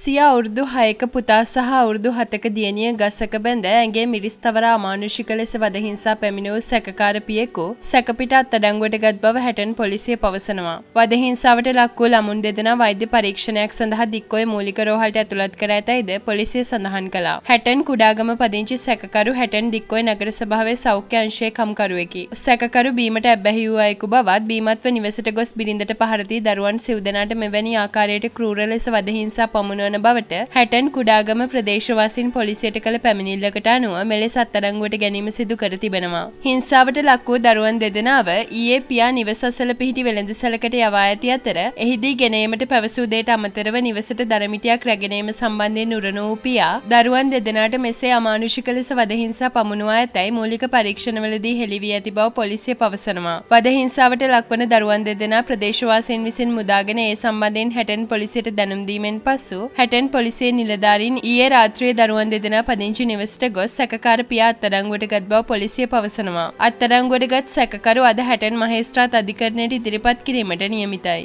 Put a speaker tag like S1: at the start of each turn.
S1: සිය අවුරුදු හයක පුතා සහ අවුරුදු හතක දියණිය ගසක බැඳ ඇගේ මිරිස් තවර අමානුෂික ලෙස වදහිංසා පැමිණූ සැකකාර පියෙකු සැකපිට අත්අඩංගුවට ගත් බව හැටන් පොලිසිය පවසනවා. වදහිංසාවට ලක් වූ ළමුන් දෙදෙනා වෛද්‍ය පරීක්ෂණයක් සඳහා දික්කොය මූලික රෝහලට ඇතුළත් කර ඇතැයිද පොලිසිය සඳහන් කළා. හැටන් කුඩාගම පදිංචි සැකකරු හැටන් දික්කොය නගර සභාවේ සෞඛ්‍ය අංශයේ කම්කරුවෙකි. සැකකරු බීමට ඇබ්බැහි වූ අයෙකු බවත් බීමත්ව නිවසට ගොස් බිරිඳට පහර දී දරුවන් සිව් දෙනාට මෙවැනි ආකාරයට ක්‍රූර ලෙස වදහිංසා පමුණුවන පනවන බවට හැටන් කුඩාගම ප්‍රදේශවාසින් පොලිසියට කළ පැමිණිල්ලකට අනුව මෙලෙස අත්තරංගුවට ගැනීම සිදු කර තිබෙනවා. හිංසාවට ලක් වූ දරුවන් දෙදෙනාව ඊයේ පියා නිවස අසල පිහිටි වෙළඳසැලකට යවා ඇති අතර එහිදී ගෙනීමට පැවසූ දේට අමතරව නිවසට දරමිටියක් රැගෙනීම සම්බන්ධයෙන් උරණ වූ පියා දරුවන් දෙදෙනාට මෙසේ අමානුෂික ලෙස වදහිංසා පමුණුවා ඇතැයි මූලික පරීක්ෂණවලදී හෙළිවී ඇති බව පොලිසිය පවසනවා. වදහිංසාවට ලක්වන දරුවන් දෙදෙනා ප්‍රදේශවාසීන් විසින් මුදාගෙන ඒ සම්බන්ධයෙන් හැටන් පොලිසියට දැනුම් දීමෙන් පසු හැටන් පොලිසිය නිලධාරීන් ඊයේ රාත්‍රියේ දරුවන් දෙදෙනා පදිංචි නිවසට ගොස් සැකකාර පියා අත්අඩංගුවට ගත් බව පොලිසිය පවසනවා. අත්අඩංගුවට ගත් සැකකරු අද හැටන් මහේස්ත්‍රාත් අධිකරණයට ඉදිරිපත් කිරීමට නියමිතයි.